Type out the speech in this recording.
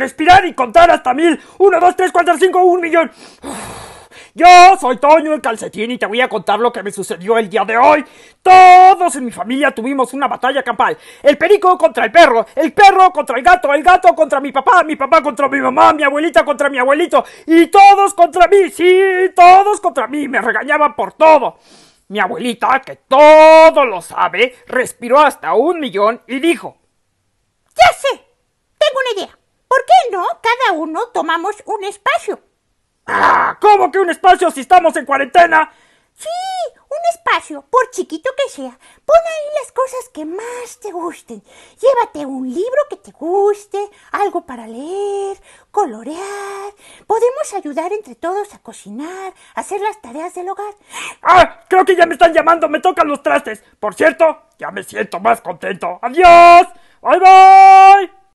respirar y contar hasta mil. Uno, dos, tres, cuatro, cinco, un millón. Yo soy Toño el Calcetín y te voy a contar lo que me sucedió el día de hoy. Todos en mi familia tuvimos una batalla campal. El perico contra el perro, el perro contra el gato, el gato contra mi papá, mi papá contra mi mamá, mi abuelita contra mi abuelito y todos contra mí, sí, todos contra mí, me regañaban por todo. Mi abuelita, que todo lo sabe, respiró hasta un millón y dijo, no, cada uno tomamos un espacio. Ah, ¿Cómo que un espacio si estamos en cuarentena? Sí, un espacio, por chiquito que sea. Pon ahí las cosas que más te gusten. Llévate un libro que te guste, algo para leer, colorear. Podemos ayudar entre todos a cocinar, hacer las tareas del hogar. ¡Ah! Creo que ya me están llamando, me tocan los trastes. Por cierto, ya me siento más contento. ¡Adiós! ¡Bye bye!